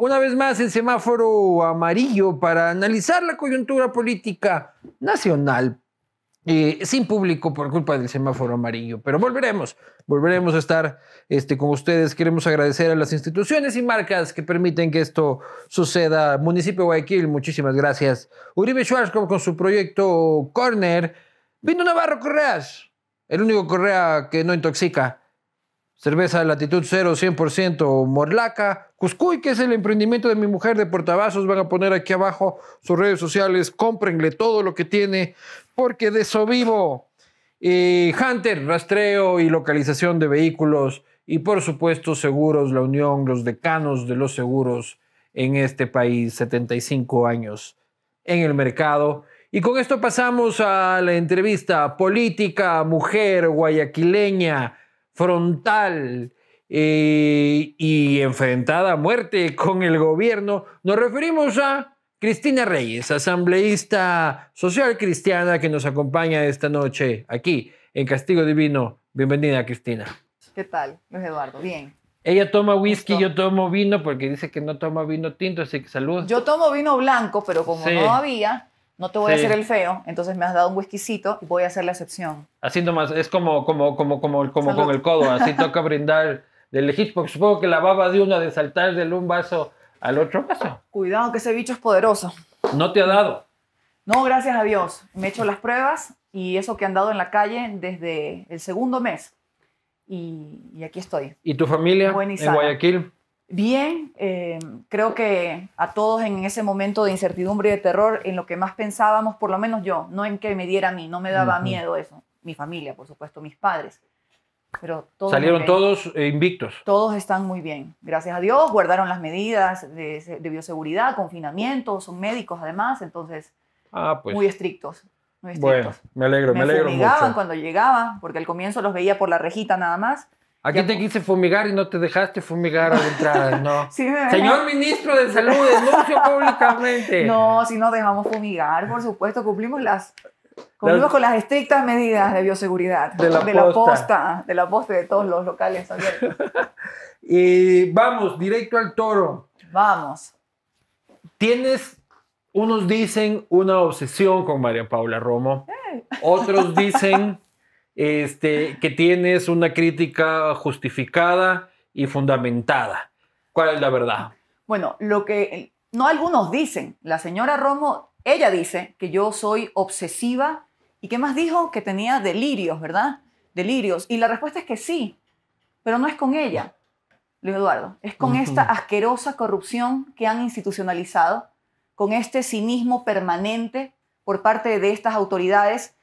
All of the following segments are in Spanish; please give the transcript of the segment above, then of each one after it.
una vez más el semáforo amarillo para analizar la coyuntura política nacional. Eh, sin público por culpa del semáforo amarillo, pero volveremos, volveremos a estar este, con ustedes. Queremos agradecer a las instituciones y marcas que permiten que esto suceda. Municipio de Guayaquil, muchísimas gracias. Uribe Schwarzkopf con su proyecto Corner. Vino Navarro Correas, el único Correa que no intoxica cerveza de latitud 0, 100% Morlaca, Cuscuy, que es el emprendimiento de mi mujer de portavasos. Van a poner aquí abajo sus redes sociales. Cómprenle todo lo que tiene, porque de eso vivo. Hunter, rastreo y localización de vehículos. Y por supuesto, seguros, la unión, los decanos de los seguros en este país, 75 años en el mercado. Y con esto pasamos a la entrevista política, mujer guayaquileña, frontal eh, y enfrentada a muerte con el gobierno, nos referimos a Cristina Reyes, asambleísta social cristiana que nos acompaña esta noche aquí en Castigo Divino. Bienvenida, Cristina. ¿Qué tal, Luis Eduardo? Bien. Ella toma whisky, yo tomo vino porque dice que no toma vino tinto, así que saludos. Yo tomo vino blanco, pero como no había, no te voy a hacer el feo, entonces me has dado un whiskycito y voy a hacer la excepción. Así nomás, es como, como, como, como, como con el codo, así toca brindar del hitbox. porque supongo que la baba de una de saltar del un vaso al otro vaso. Cuidado que ese bicho es poderoso. No te ha dado. No, gracias a Dios. Me he hecho las pruebas y eso que han dado en la calle desde el segundo mes. Y, y aquí estoy. ¿Y tu familia en Guayaquil? Bien, eh, creo que a todos en ese momento de incertidumbre y de terror, en lo que más pensábamos, por lo menos yo, no en que me diera a mí, no me daba miedo eso, mi familia, por supuesto, mis padres. Pero Salieron todos eh, invictos. Todos están muy bien, gracias a Dios, guardaron las medidas de, bioseguridad, confinamiento, son médicos además, entonces ah, pues. muy estrictos. Bueno, me alegro, me, alegro. Mucho. cuando llegaba, porque al comienzo los veía por la rejita nada más Aquí te quise fumigar y no te dejaste fumigar a entrada, ¿no? Señor ministro de Salud, denuncio públicamente. No, si no dejamos fumigar, por supuesto, cumplimos las cumplimos con las estrictas medidas de bioseguridad de la, posta. de la posta de todos los locales y vamos directo al toro. Vamos. Tienes unos dicen una obsesión con María Paula Romo. Otros dicen este, que tienes una crítica justificada y fundamentada. ¿Cuál es la verdad? Bueno, lo que no algunos dicen, la señora Romo, ella dice que yo soy obsesiva y qué más dijo que tenía delirios, ¿verdad? Delirios. Y la respuesta es que sí, pero no es con ella, Luis Eduardo, es con esta asquerosa corrupción que han institucionalizado, con este cinismo permanente por parte de estas autoridades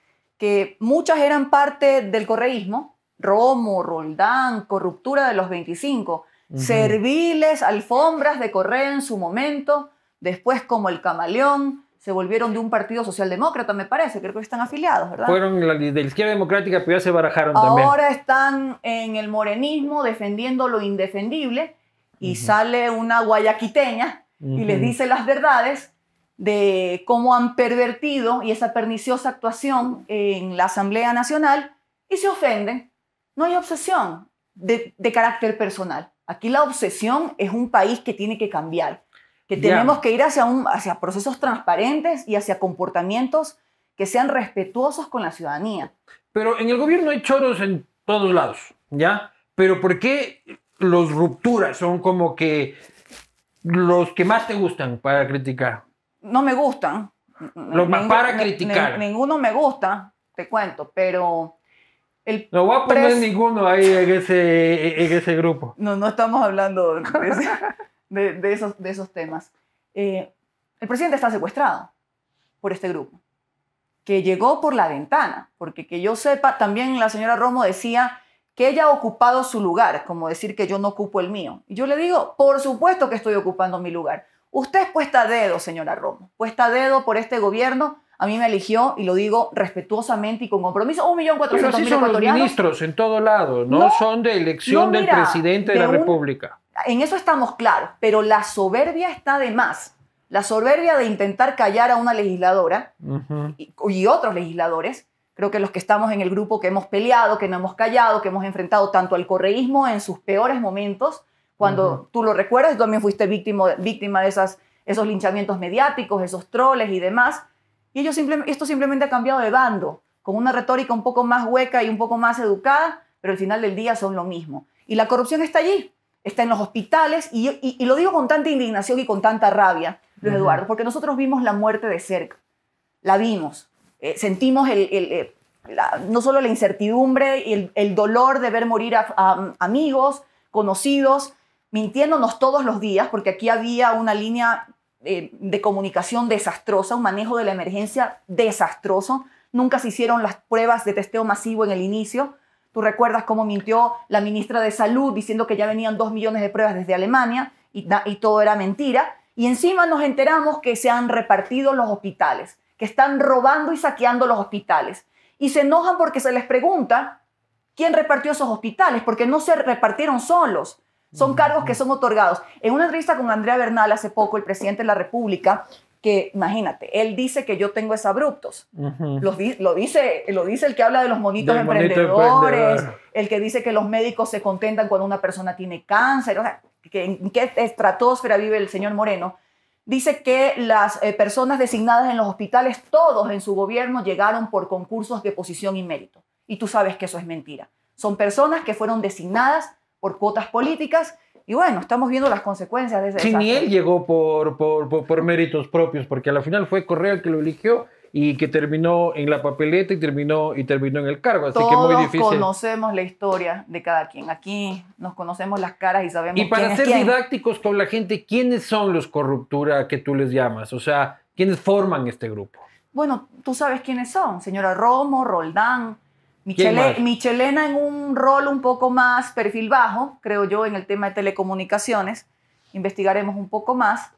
que muchas eran parte del correísmo, Romo, Roldán, corruptura de los 25, serviles, alfombras de Correa en su momento, después como el camaleón, se volvieron de un partido socialdemócrata, me parece, creo que están afiliados, ¿verdad? Fueron de la izquierda democrática, pero ya se barajaron Ahora también. Ahora están en el morenismo defendiendo lo indefendible y sale una guayaquiteña y les dice las verdades de cómo han pervertido y esa perniciosa actuación en la Asamblea Nacional y se ofenden. No hay obsesión de, carácter personal. Aquí la obsesión es un país que tiene que cambiar, que tenemos que ir hacia, un, hacia procesos transparentes y hacia comportamientos que sean respetuosos con la ciudadanía. Pero en el gobierno hay choros en todos lados, ¿ya? Pero ¿por qué los rupturas son como que los que más te gustan para criticar? no me gustan. Los para criticar. ninguno me gusta, te cuento, pero... El no voy a poner ninguno ahí en ese, ese grupo. No, no estamos hablando de, esos, de esos temas. Eh, el presidente está secuestrado por este grupo, que llegó por la ventana, porque que yo sepa, también la señora Romo decía que ella ha ocupado su lugar, como decir que yo no ocupo el mío. Y yo le digo, por supuesto que estoy ocupando mi lugar. Usted es puesta a dedo, señora Romo, puesta a dedo por este gobierno. A mí me eligió, y lo digo respetuosamente y con compromiso, un millón cuatrocientos 1.400.000 Pero son los ministros en todo lado, no, son de elección del presidente de, la República. En eso estamos claros, pero la soberbia está de más. La soberbia de intentar callar a una legisladora y, y otros legisladores Creo que los que estamos en el grupo que hemos peleado, que no hemos callado, que hemos enfrentado tanto al correísmo en sus peores momentos, cuando tú lo recuerdas, tú también fuiste víctima, víctima de esas, esos linchamientos mediáticos, esos troles y demás. Y ellos simplemente esto simplemente ha cambiado de bando, con una retórica un poco más hueca y un poco más educada, pero al final del día son lo mismo. Y la corrupción está allí, está en los hospitales, y, y, lo digo con tanta indignación y con tanta rabia, Luis Eduardo, porque nosotros vimos la muerte de cerca, la vimos, eh, sentimos el, eh, no solo la incertidumbre y el, dolor de ver morir a amigos, conocidos, mintiéndonos todos los días, porque aquí había una línea eh, de comunicación desastrosa, un manejo de la emergencia desastroso. Nunca se hicieron las pruebas de testeo masivo en el inicio. Tú recuerdas cómo mintió la ministra de Salud diciendo que ya venían dos millones de pruebas desde Alemania y, y todo era mentira. Y encima nos enteramos que se han repartido los hospitales, que están robando y saqueando los hospitales. Y se enojan porque se les pregunta quién repartió esos hospitales, porque no se repartieron solos. Son cargos que son otorgados. En una entrevista con Andrea Bernal hace poco, el presidente de la República, que imagínate, él dice que yo tengo es abruptos. lo, dice, lo dice el que habla de los monitos emprendedores, el que dice que los médicos se contentan cuando una persona tiene cáncer, o sea, que en qué estratosfera vive el señor Moreno. Dice que las eh, personas designadas en los hospitales, todos en su gobierno, llegaron por concursos de posición y mérito. Y tú sabes que eso es mentira. Son personas que fueron designadas por cuotas políticas. Y bueno, estamos viendo las consecuencias de ese Sí, ni él llegó por, por, por, méritos propios, porque al final fue Correa el que lo eligió y que terminó en la papeleta y terminó y terminó en el cargo. Así que muy difícil. conocemos la historia de cada quien. Aquí nos conocemos las caras y sabemos. Y para quién ser didácticos con la gente, ¿quiénes son los corruptura que tú les llamas? O sea, ¿quiénes forman este grupo? Bueno, tú sabes quiénes son, señora Romo, Roldán, Michelena en un rol un poco más perfil bajo, creo yo, en el tema de telecomunicaciones. Investigaremos un poco más.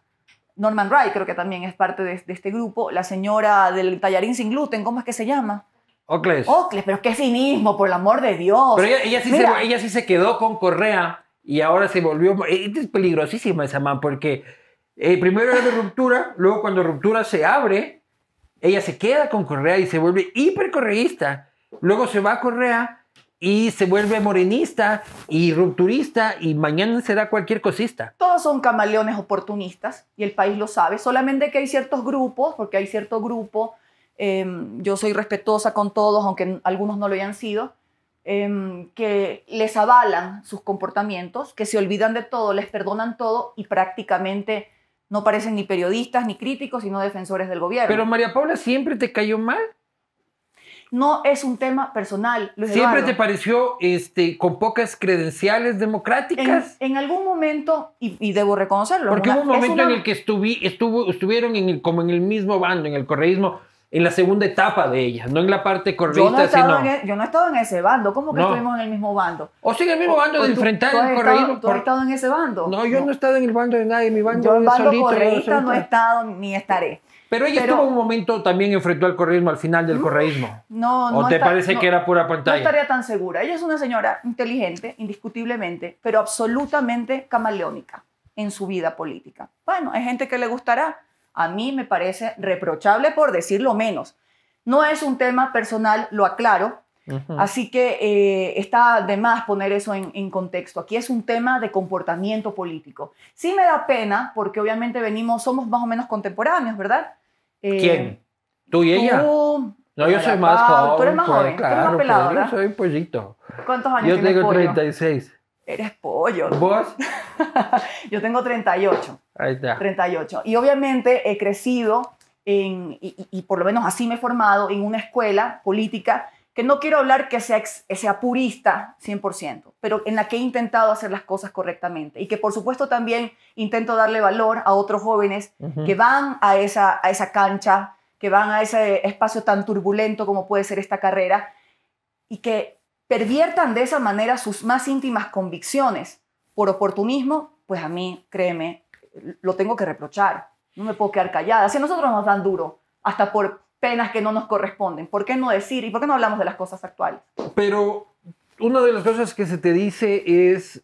Norman Wright creo que también es parte de, este grupo. La señora del tallarín sin gluten, ¿cómo es que se llama? Ocles. Ocles, pero qué cinismo, por el amor de Dios. Pero ella, sí, se, quedó con Correa y ahora se volvió... E, e, es peligrosísima esa mamá, porque eh, primero era de ruptura, luego cuando ruptura se abre, ella se queda con Correa y se vuelve hipercorreísta. Luego se va a Correa y se vuelve morenista y rupturista y mañana será cualquier cosista. Todos son camaleones oportunistas y el país lo sabe, solamente que hay ciertos grupos, porque hay cierto grupo, em, yo soy respetuosa con todos, aunque algunos no lo hayan sido, em, que les avalan sus comportamientos, que se olvidan de todo, les perdonan todo y prácticamente no parecen ni periodistas ni críticos, sino defensores del gobierno. Pero María Paula siempre te cayó mal no es un tema personal. ¿Siempre te pareció este, con pocas credenciales democráticas? En, algún momento, y, debo reconocerlo. Porque hubo un momento en el que estuve, estuvo, estuvieron en el, como en el mismo bando, en el correísmo, en la segunda etapa de ellas, no en la parte correísta, yo no sino... E, yo no he estado en ese bando, ¿cómo que estuvimos en el mismo bando? O sí, en el mismo bando de enfrentar al correísmo. ¿Tú has estado en ese bando? No, yo no. he estado en el bando de nadie, mi bando Yo en el bando correísta no he estado ni estaré. Pero ella Pero, un momento también enfrentó al correísmo, al final del correísmo. No, no. ¿O te parece que era pura pantalla? No estaría tan segura. Ella es una señora inteligente, indiscutiblemente, pero absolutamente camaleónica en su vida política. Bueno, hay gente que le gustará. A mí me parece reprochable por decirlo menos. No es un tema personal, lo aclaro, Así que eh, está de más poner eso en, contexto. Aquí es un tema de comportamiento político. Sí me da pena porque obviamente venimos, somos más o menos contemporáneos, ¿verdad? Eh, ¿Quién? ¿Tú y ella? no, yo soy más joven. Tú eres más pues, joven, tú eres más pues, Yo soy pollito. ¿Cuántos años tienes, Yo tengo 36. Eres pollo. ¿Vos? yo tengo 38. Ahí está. 38. Y obviamente he crecido y, y por lo menos así me he formado en una escuela política que no quiero hablar que sea, sea purista 100%, pero en la que he intentado hacer las cosas correctamente y que por supuesto también intento darle valor a otros jóvenes que van a esa, a esa cancha, que van a ese espacio tan turbulento como puede ser esta carrera y que perviertan de esa manera sus más íntimas convicciones por oportunismo, pues a mí, créeme, lo tengo que reprochar. No me puedo quedar callada. Si a nosotros nos dan duro, hasta por penas que no nos corresponden. ¿Por qué no decir y por qué no hablamos de las cosas actuales? Pero una de las cosas que se te dice es,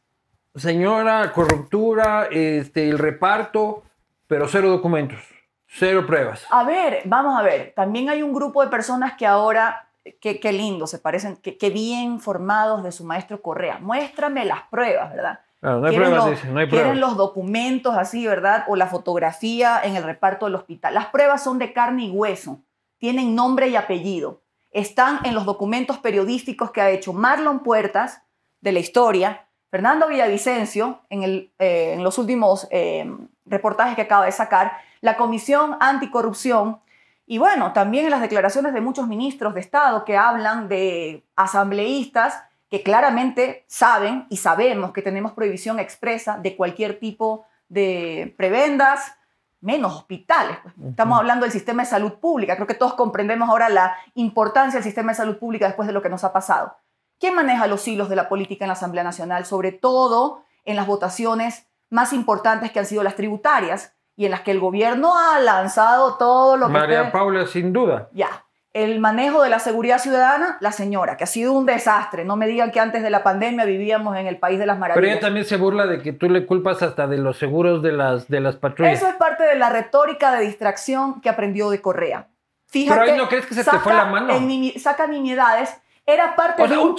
señora, corruptura, este, el reparto, pero cero documentos, cero pruebas. A ver, vamos a ver, también hay un grupo de personas que ahora, qué lindo, se parecen, qué bien formados de su maestro Correa. Muéstrame las pruebas, ¿verdad? no hay pruebas, no hay pruebas. Quieren los documentos así, ¿verdad? O la fotografía en el reparto del hospital. Las pruebas son de carne y hueso tienen nombre y apellido. Están en los documentos periodísticos que ha hecho Marlon Puertas de la historia, Fernando Villavicencio en, eh, los últimos eh, reportajes que acaba de sacar, la Comisión Anticorrupción y bueno, también en las declaraciones de muchos ministros de Estado que hablan de asambleístas que claramente saben y sabemos que tenemos prohibición expresa de cualquier tipo de prebendas, menos hospitales. Pues. Estamos hablando del sistema de salud pública. Creo que todos comprendemos ahora la importancia del sistema de salud pública después de lo que nos ha pasado. ¿Quién maneja los hilos de la política en la Asamblea Nacional, sobre todo en las votaciones más importantes que han sido las tributarias y en las que el gobierno ha lanzado todo lo que... María Paula, sin duda. Ya el manejo de la seguridad ciudadana, la señora, que ha sido un desastre. No me digan que antes de la pandemia vivíamos en el país de las maravillas. Pero ella también se burla de que tú le culpas hasta de los seguros de las, de las patrullas. Eso es parte de la retórica de distracción que aprendió de Correa. Fíjate, Pero ahí no crees que se te fue la mano. saca nimiedades. Era parte de un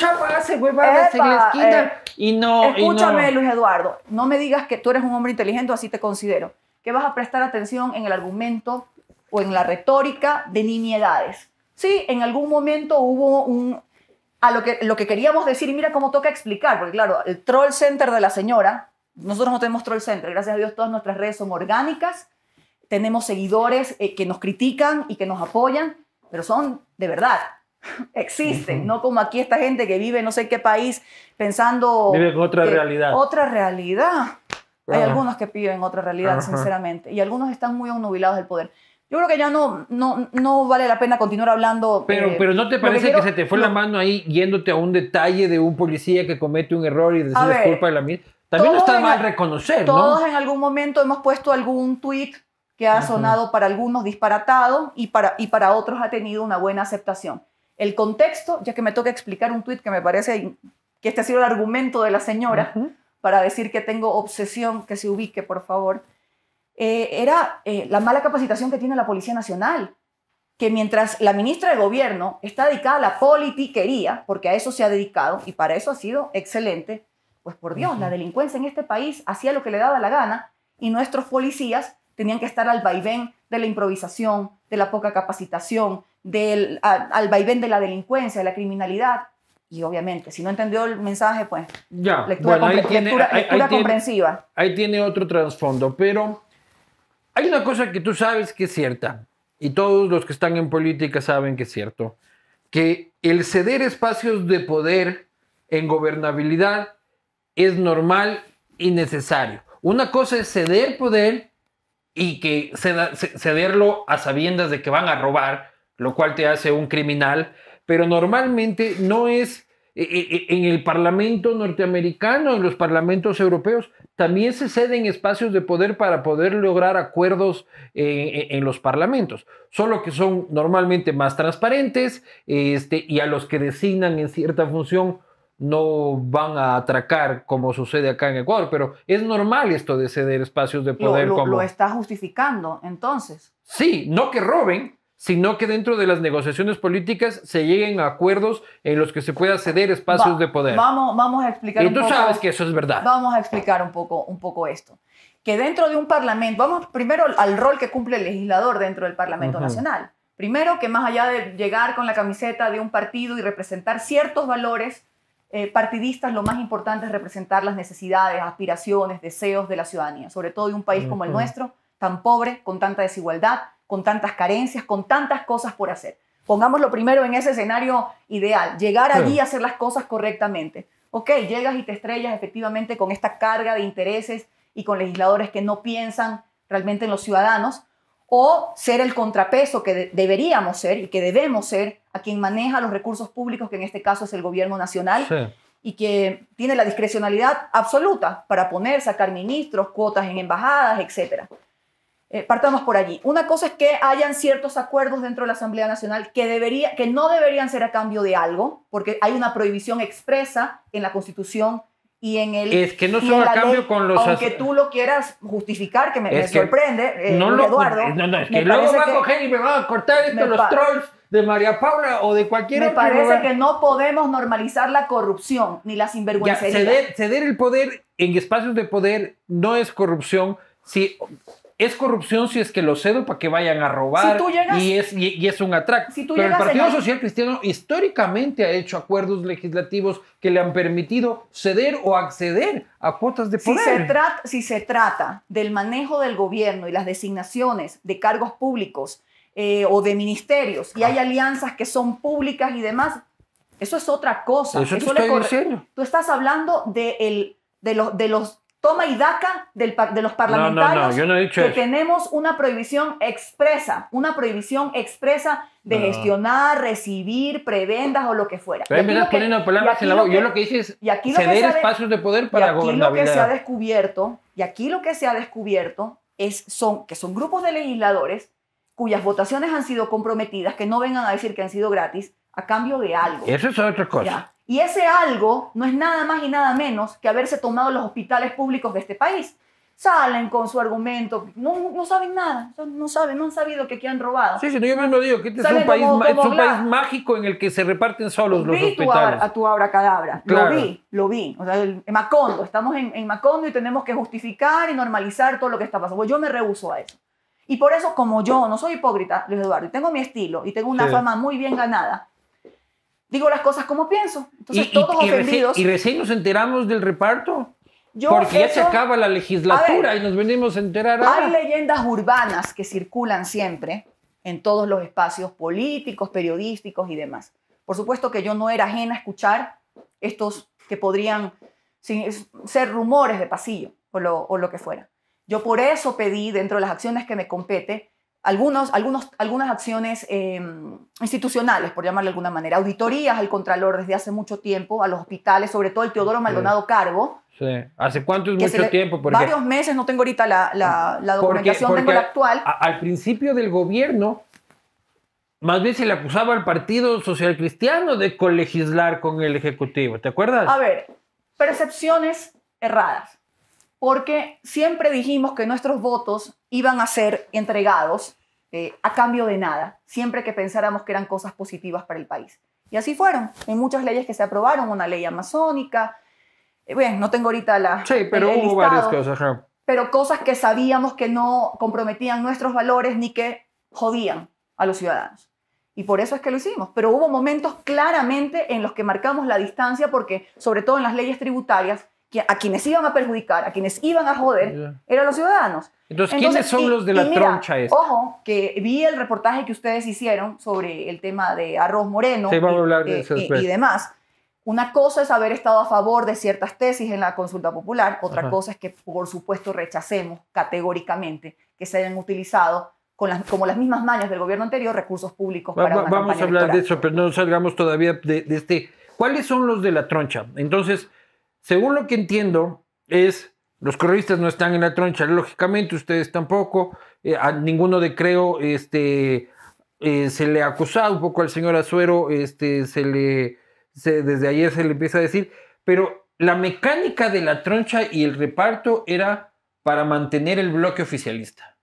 la esquina eh, y no. Escúchame, Luis Eduardo, no me digas que tú eres un hombre inteligente, así te considero. Que vas a prestar atención en el argumento o en la retórica de nimiedades Sí, en algún momento hubo un... A lo que, lo que queríamos decir, y mira cómo toca explicar, porque claro, el troll center de la señora, nosotros no tenemos troll center, gracias a Dios todas nuestras redes son orgánicas, tenemos seguidores eh, que nos critican y que nos apoyan, pero son de verdad, existen, no como aquí esta gente que vive en no sé qué país pensando... Vive otra realidad. Otra realidad. Hay algunos que viven otra realidad, sinceramente, y algunos están muy obnubilados del poder yo creo que ya no, no, no vale la pena continuar hablando. Pero, eh, pero ¿no te parece que, se te fue la mano ahí yéndote a un detalle de un policía que comete un error y decir culpa de la misma? También no está mal reconocer, reconocer, Todos en algún momento hemos puesto algún tweet que ha sonado para algunos disparatado y para, y para otros ha tenido una buena aceptación. El contexto, ya que me toca explicar un tweet que me parece que este ha sido el argumento de la señora para decir que tengo obsesión que se ubique, por favor. Eh, era eh, la mala capacitación que tiene la Policía Nacional, que mientras la ministra de Gobierno está dedicada a la politiquería, porque a eso se ha dedicado y para eso ha sido excelente, pues por Dios, la delincuencia en este país hacía lo que le daba la gana y nuestros policías tenían que estar al vaivén de la improvisación, de la poca capacitación, del, al, vaivén de la delincuencia, de la criminalidad. Y obviamente, si no entendió el mensaje, pues ya. lectura, ahí comprensiva. ahí tiene otro trasfondo, pero hay una cosa que tú sabes que es cierta, y todos los que están en política saben que es cierto, que el ceder espacios de poder en gobernabilidad es normal y necesario. Una cosa es ceder poder y que cederlo a sabiendas de que van a robar, lo cual te hace un criminal, pero normalmente no es eh, eh, eh, en el Parlamento norteamericano, en los parlamentos europeos, también se ceden espacios de poder para poder lograr acuerdos eh, eh, en los parlamentos, solo que son normalmente más transparentes este, y a los que designan en cierta función no van a atracar como sucede acá en Ecuador, pero es normal esto de ceder espacios de poder. lo está justificando entonces. Sí, no que roben, sino que dentro de las negociaciones políticas se lleguen a acuerdos en los que se pueda ceder espacios de poder. Vamos, vamos a explicar. Y un poco, sabes que eso es verdad. Vamos a explicar un poco, un poco esto. Que dentro de un parlamento, vamos primero al rol que cumple el legislador dentro del Parlamento Nacional. Primero, que más allá de llegar con la camiseta de un partido y representar ciertos valores eh, partidistas, lo más importante es representar las necesidades, aspiraciones, deseos de la ciudadanía, sobre todo de un país como el nuestro, tan pobre, con tanta desigualdad, con tantas carencias, con tantas cosas por hacer. lo primero en ese escenario ideal, llegar allí a hacer las cosas correctamente. Ok, llegas y te estrellas efectivamente con esta carga de intereses y con legisladores que no piensan realmente en los ciudadanos, o ser el contrapeso que deberíamos ser y que debemos ser a quien maneja los recursos públicos, que en este caso es el gobierno nacional, y que tiene la discrecionalidad absoluta para poner, sacar ministros, cuotas en embajadas, etcétera. Eh, partamos por allí. Una cosa es que hayan ciertos acuerdos dentro de la Asamblea Nacional que, debería, que no deberían ser a cambio de algo, porque hay una prohibición expresa en la Constitución y en el es que no son a cambio con los aunque tú lo quieras justificar que me, sorprende eh, Eduardo no, no, es que luego va a coger y me va a cortar esto los trolls de María Paula o de cualquier me parece que no podemos normalizar la corrupción ni las sinvergüencería ceder, ceder el poder en espacios de poder no es corrupción si es corrupción si es que lo cedo para que vayan a robar y, es, y, es un atraco. Pero el Partido Social Cristiano históricamente ha hecho acuerdos legislativos que le han permitido ceder o acceder a cuotas de poder. Si se, trata, si se trata del manejo del gobierno y las designaciones de cargos públicos eh, o de ministerios y hay ah. alianzas que son públicas y demás, eso es otra cosa. Eso, te Tú estás hablando de, de, de los toma y daca de los parlamentarios. No, yo no he dicho que tenemos una prohibición expresa, una prohibición expresa de gestionar, recibir prebendas o lo que fuera. Pero me estás poniendo palabras en Yo lo que hice es aquí ceder espacios de poder para gobernar. Y aquí lo que se ha descubierto, y aquí lo que se ha descubierto es son, que son grupos de legisladores cuyas votaciones han sido comprometidas, que no vengan a decir que han sido gratis, a cambio de algo. Eso es otra cosa. Y ese algo no es nada más y nada menos que haberse tomado los hospitales públicos de este país. Salen con su argumento, no, saben nada, no saben, no han sabido que aquí han robado. Sí, sí, no, yo mismo digo que este es un, país, un país, mágico en el que se reparten solos los hospitales. a tu abracadabra, lo vi, lo vi. O sea, en Macondo, estamos en, Macondo y tenemos que justificar y normalizar todo lo que está pasando. Pues yo me rehuso a eso. Y por eso, como yo no soy hipócrita, Luis Eduardo, y tengo mi estilo y tengo una fama muy bien ganada, digo las cosas como pienso. y, todos recién, nos enteramos del reparto. Porque ya se acaba la legislatura y nos venimos a enterar. Hay leyendas urbanas que circulan siempre en todos los espacios políticos, periodísticos y demás. Por supuesto que yo no era ajena a escuchar estos que podrían ser rumores de pasillo o lo, o lo que fuera. Yo por eso pedí dentro de las acciones que me compete algunos, algunos, algunas acciones em, institucionales, por llamarle de alguna manera, auditorías al Contralor desde hace mucho tiempo, a los hospitales, sobre todo el Teodoro Maldonado Carbo. Sí. ¿Hace cuánto es mucho tiempo? varios meses, no tengo ahorita la, la, documentación, tengo la actual. al principio del gobierno, más bien se le acusaba al Partido Social Cristiano de colegislar con el Ejecutivo, ¿te acuerdas? A ver, percepciones erradas porque siempre dijimos que nuestros votos iban a ser entregados eh, a cambio de nada, siempre que pensáramos que eran cosas positivas para el país. Y así fueron. Hay muchas leyes que se aprobaron, una ley amazónica, eh, bueno, no tengo ahorita la... Sí, pero hubo varias cosas. Pero cosas que sabíamos que no comprometían nuestros valores ni que jodían a los ciudadanos. Y por eso es que lo hicimos. Pero hubo momentos claramente en los que marcamos la distancia porque, sobre todo en las leyes tributarias, a quienes iban a perjudicar, a quienes iban a joder, eran los ciudadanos. Entonces, ¿quiénes son los de la troncha esta? Ojo, que vi el reportaje que ustedes hicieron sobre el tema de Arroz Moreno y, eh, y, demás. Una cosa es haber estado a favor de ciertas tesis en la consulta popular, otra cosa es que, por supuesto, rechacemos categóricamente que se hayan utilizado con las, como las mismas mañas del gobierno anterior, recursos públicos para Vamos a hablar de eso, pero no salgamos todavía de, de este. ¿Cuáles son los de la troncha? Entonces, según lo que entiendo, es los correístas no están en la troncha, lógicamente, ustedes tampoco, eh, a ninguno de creo este, eh, se le ha acusado un poco al señor Azuero, este, se le, desde ayer se le empieza a decir, pero la mecánica de la troncha y el reparto era para mantener el bloque oficialista.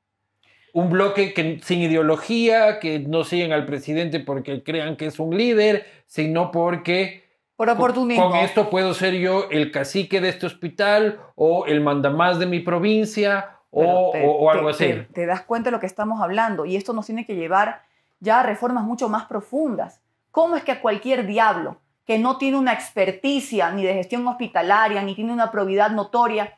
Un bloque que, sin ideología, que no siguen al presidente porque crean que es un líder, sino porque por oportunismo. Con, esto puedo ser yo el cacique de este hospital o el mandamás de mi provincia o, algo así. Te, das cuenta de lo que estamos hablando y esto nos tiene que llevar ya a reformas mucho más profundas. ¿Cómo es que a cualquier diablo que no tiene una experticia ni de gestión hospitalaria, ni tiene una probidad notoria,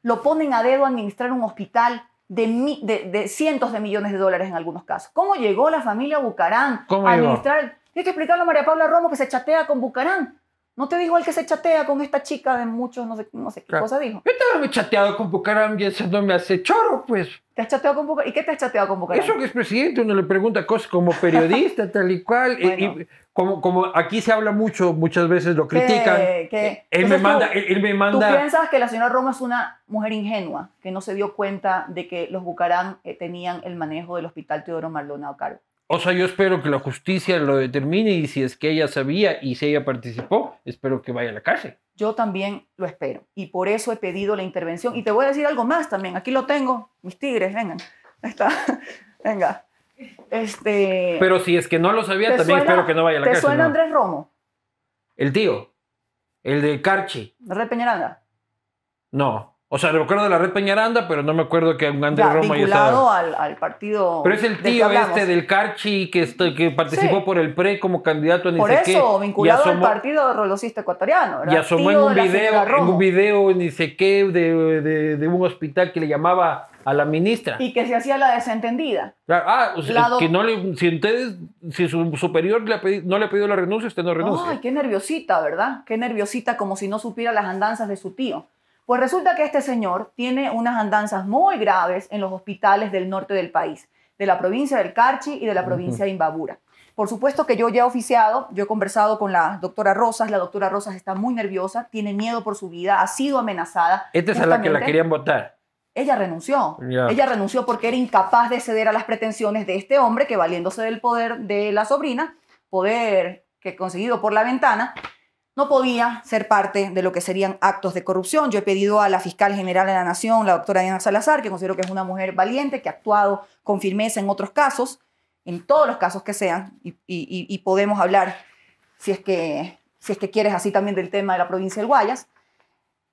lo ponen a dedo a administrar un hospital de, de, cientos de millones de dólares en algunos casos? ¿Cómo llegó la familia Bucarán a administrar? Tienes que explicarlo a María Paula Romo que se chatea con Bucarán no te dijo el que se chatea con esta chica de muchos, no sé, no sé qué cosa dijo. Yo también me chateado con Bucaram y eso no me hace choro, pues. ¿Te has chateado con Bucaram? ¿Y qué te has chateado con Bucaram? Eso que es presidente, uno le pregunta cosas como periodista, tal y cual. Y, como, como aquí se habla mucho, muchas veces lo critican. Eh, él, me manda, tú, él, piensas que la señora Roma es una mujer ingenua, que no se dio cuenta de que los Bucaram eh, tenían el manejo del hospital Teodoro Maldonado Caro? O sea, yo espero que la justicia lo determine y si es que ella sabía y si ella participó, espero que vaya a la cárcel. Yo también lo espero y por eso he pedido la intervención. Y te voy a decir algo más también. Aquí lo tengo, mis tigres, vengan. Ahí está, venga. Este, Pero si es que no lo sabía, también espero que no vaya a la cárcel. ¿Te suena Andrés Romo? El tío, el de Carchi. ¿De Peñaranda? No, o sea, recuerdo de la red Peñaranda, pero no me acuerdo que Andrés Roma y al, al, partido. Pero es el tío del este del Carchi que, que participó por el PRE como candidato en Por eso, vinculado al partido rolosista ecuatoriano. ¿verdad? Y asomó en un, video, un video, ni sé qué, de, de, un hospital que le llamaba a la ministra. Y que se hacía la desentendida. ah, que no le, si si su superior le no le ha pedido la renuncia, usted no renuncia. Ay, qué nerviosita, ¿verdad? Qué nerviosita, como si no supiera las andanzas de su tío. Pues resulta que este señor tiene unas andanzas muy graves en los hospitales del norte del país, de la provincia del Carchi y de la provincia de Imbabura. Por supuesto que yo ya he oficiado, yo he conversado con la doctora Rosas, la doctora Rosas está muy nerviosa, tiene miedo por su vida, ha sido amenazada. Esta es a la que la querían votar. Ella renunció. Ella renunció porque era incapaz de ceder a las pretensiones de este hombre que valiéndose del poder de la sobrina, poder que conseguido por la ventana, no podía ser parte de lo que serían actos de corrupción. Yo he pedido a la fiscal general de la Nación, la doctora Diana Salazar, que considero que es una mujer valiente, que ha actuado con firmeza en otros casos, en todos los casos que sean, y, y podemos hablar, si es, que, si es que quieres, así también del tema de la provincia del Guayas.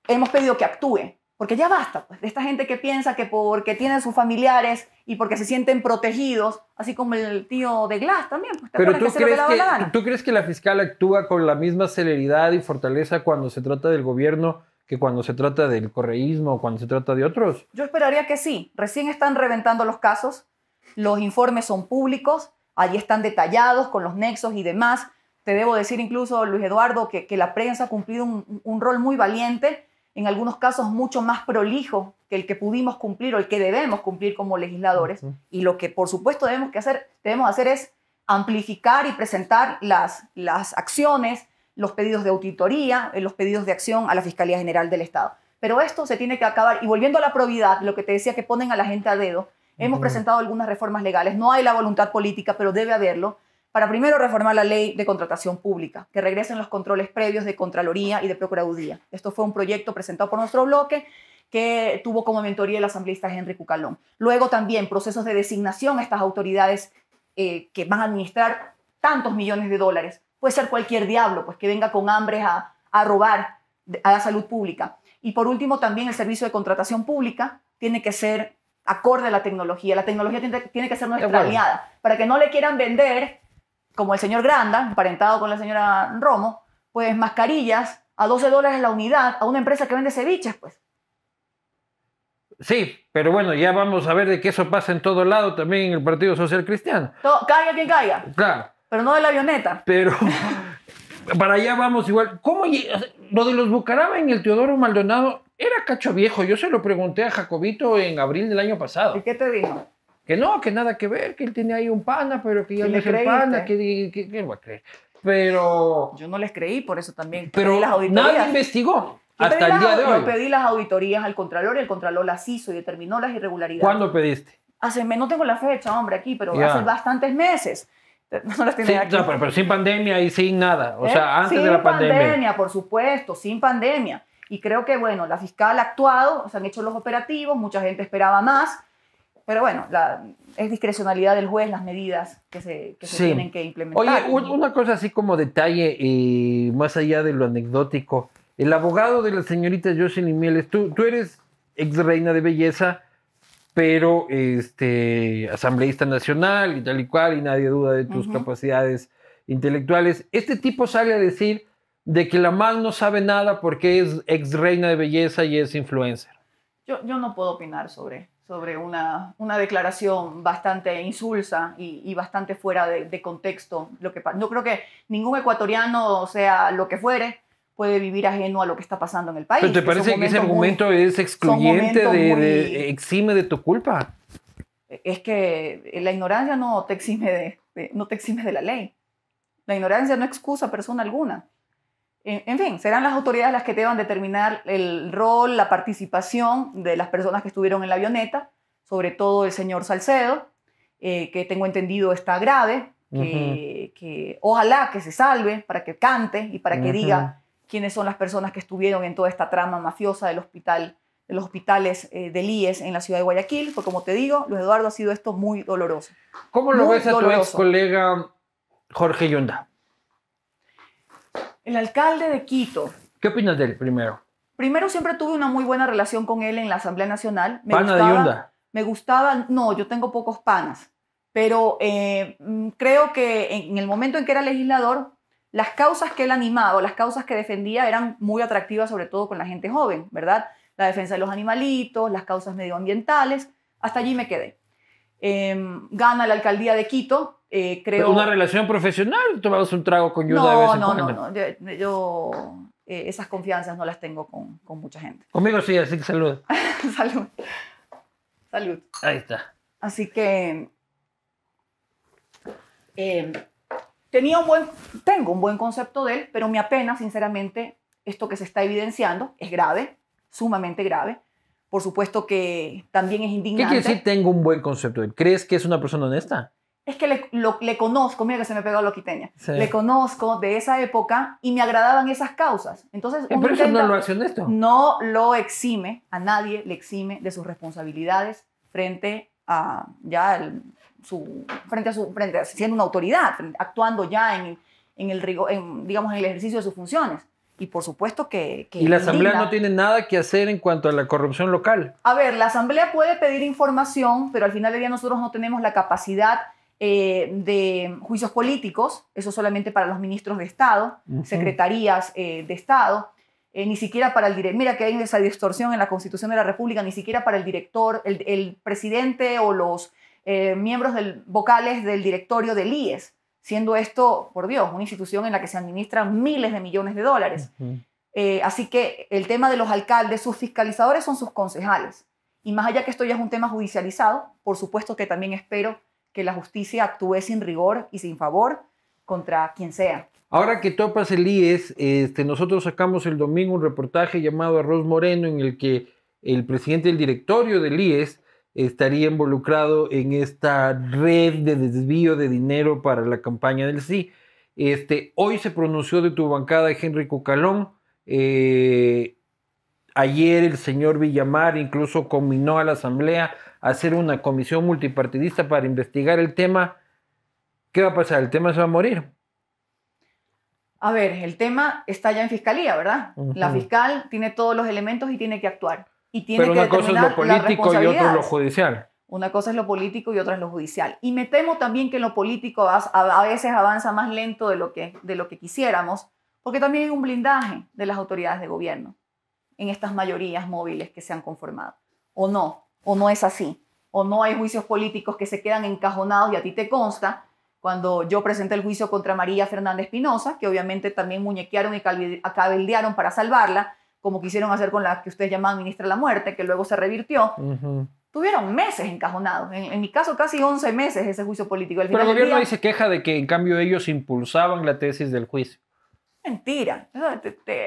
Hemos pedido que actúe, porque ya basta, pues, de esta gente que piensa que porque tienen sus familiares y porque se sienten protegidos, así como el tío de Glass también. Pues, Pero tú, crees que, tú crees que la fiscal actúa con la misma celeridad y fortaleza cuando se trata del gobierno que cuando se trata del correísmo o cuando se trata de otros? Yo esperaría que sí. Recién están reventando los casos, los informes son públicos, allí están detallados con los nexos y demás. Te debo decir incluso, Luis Eduardo, que, la prensa ha cumplido un rol muy valiente en algunos casos mucho más prolijo que el que pudimos cumplir o el que debemos cumplir como legisladores. Y lo que por supuesto debemos, que hacer, debemos hacer es amplificar y presentar las, las acciones, los pedidos de auditoría, eh, los pedidos de acción a la Fiscalía General del Estado. Pero esto se tiene que acabar. Y volviendo a la probidad, lo que te decía que ponen a la gente a dedo, hemos presentado algunas reformas legales. No hay la voluntad política, pero debe haberlo para primero reformar la ley de contratación pública, que regresen los controles previos de Contraloría y de Procuraduría. Esto fue un proyecto presentado por nuestro bloque que tuvo como mentoría el asambleísta Henry Cucalón. Luego también procesos de designación a estas autoridades eh, que van a administrar tantos millones de dólares. Puede ser cualquier diablo, pues que venga con hambre a, robar a la salud pública. Y por último, también el servicio de contratación pública tiene que ser acorde a la tecnología. La tecnología tiene, tiene que ser nuestra aliada. Para que no le quieran vender como el señor Granda, emparentado con la señora Romo, pues mascarillas a 12 dólares la unidad a una empresa que vende ceviches, pues. Sí, pero bueno, ya vamos a ver de qué eso pasa en todo lado, también en el Partido Social Cristiano. caiga quien caiga. Claro. Pero no de la avioneta. Pero para allá vamos igual. ¿Cómo lo de los bucarabas en el Teodoro Maldonado era cacho viejo? Yo se lo pregunté a Jacobito en abril del año pasado. ¿Y qué te dijo? Que no, que nada que ver, que él tiene ahí un pana, pero que ya no es el que, va a creer. Pero... Yo no les creí, por eso también. Pero nadie investigó. hasta el día de hoy. Yo pedí las auditorías al Contralor y el Contralor las hizo y determinó las irregularidades. ¿Cuándo pediste? Hace, no tengo la fecha, hombre, aquí, pero hace bastantes meses. No las pero, sin pandemia y sin nada. O sea, eh, antes de la pandemia. Sin pandemia, por supuesto, sin pandemia. Y creo que, bueno, la fiscal ha actuado, se han hecho los operativos, mucha gente esperaba más. Pero bueno, la, es discrecionalidad del juez las medidas que se, tienen que implementar. Oye, una cosa así como detalle, más allá de lo anecdótico. El abogado de la señorita Jocelyn Mieles, tú, tú eres ex reina de belleza, pero este, asambleísta nacional y tal y cual, y nadie duda de tus capacidades intelectuales. Este tipo sale a decir de que la mal no sabe nada porque es ex reina de belleza y es influencer. Yo, yo no puedo opinar sobre sobre una, declaración bastante insulsa y, bastante fuera de, contexto. Lo que, no creo que ningún ecuatoriano, sea lo que fuere, puede vivir ajeno a lo que está pasando en el país. ¿Pero te parece que ese argumento es excluyente, de, exime de tu culpa? Es que la ignorancia no te exime de, no te exime de la ley. La ignorancia no excusa a persona alguna en fin, serán las autoridades las que deban determinar el rol, la participación de las personas que estuvieron en la avioneta, sobre todo el señor Salcedo, eh, que tengo entendido está grave, que, ojalá que se salve para que cante y para que diga quiénes son las personas que estuvieron en toda esta trama mafiosa del hospital, de los hospitales de eh, del en la ciudad de Guayaquil, porque como te digo, Luis Eduardo ha sido esto muy doloroso. ¿Cómo lo ves a tu ex colega Jorge Yunda? El alcalde de Quito. ¿Qué opinas de él primero? Primero siempre tuve una muy buena relación con él en la Asamblea Nacional. Me Pana de Yunda. Me gustaban, no, yo tengo pocos panas, pero eh, mm, creo que en el momento en que era legislador, las causas que él animaba, las causas que defendía eran muy atractivas, sobre todo con la gente joven, ¿verdad? La defensa de los animalitos, las causas medioambientales, hasta allí me quedé. Em, gana la alcaldía de Quito, eh, creo... una relación profesional? ¿Tomabas un trago con Yuna no, de vez en no, cuando? No, no, yo, yo eh, esas confianzas no las tengo con, con mucha gente. Conmigo sí, así que salud. salud. Salud. Ahí está. Así que... Em, tenía un buen, tengo un buen concepto de él, pero me apena, sinceramente, esto que se está evidenciando. Es grave, sumamente grave. Por supuesto que también es indignante. ¿Qué quiere decir tengo un buen concepto de él? ¿Crees que es una persona honesta? es que le, conozco, mira que se me pegó lo quiteña, le conozco de esa época y me agradaban esas causas. Entonces, pero no lo exime, a nadie le exime de sus responsabilidades frente a ya su, frente a su, frente a, siendo una autoridad, actuando ya en, el en, digamos, en el ejercicio de sus funciones. Y por supuesto que... y la Asamblea no tiene nada que hacer en cuanto a la corrupción local. A ver, la Asamblea puede pedir información, pero al final de día nosotros no tenemos la capacidad eh, de juicios políticos, eso solamente para los ministros de Estado, secretarías eh, de Estado, eh, ni siquiera para el director, mira que hay esa distorsión en la Constitución de la República, ni siquiera para el director, el, presidente o los miembros del, vocales del directorio del IES, siendo esto, por Dios, una institución en la que se administran miles de millones de dólares. así que el tema de los alcaldes, sus fiscalizadores son sus concejales. Y más allá que esto ya es un tema judicializado, por supuesto que también espero que la justicia actúe sin rigor y sin favor contra quien sea. Ahora que topas el IES, este, nosotros sacamos el domingo un reportaje llamado Arroz Moreno en el que el presidente del directorio del IES estaría involucrado en esta red de desvío de dinero para la campaña del sí. Este, hoy se pronunció de tu bancada Henry Cucalón. Eh, ayer el señor Villamar incluso combinó a la asamblea hacer una comisión multipartidista para investigar el tema, ¿qué va a pasar? El tema se va a morir. A ver, el tema está ya en fiscalía, ¿verdad? La fiscal tiene todos los elementos y tiene que actuar. Y tiene Pero una cosa es lo político y otra es lo judicial. Una cosa es lo político y otra es lo judicial. Y me temo también que lo político a veces avanza más lento de lo que, de lo que quisiéramos, porque también hay un blindaje de las autoridades de gobierno en estas mayorías móviles que se han conformado. ¿O no? o no es así, o no hay juicios políticos que se quedan encajonados y a ti te consta, cuando yo presenté el juicio contra María Fernanda Pinoza, que obviamente también muñequearon y cabildearon para salvarla, como quisieron hacer con la que ustedes llaman ministra de la muerte, que luego se revirtió. Tuvieron meses encajonados, en, mi caso casi 11 meses ese juicio político. Pero el gobierno dice se queja de que en cambio ellos impulsaban la tesis del juicio. Mentira.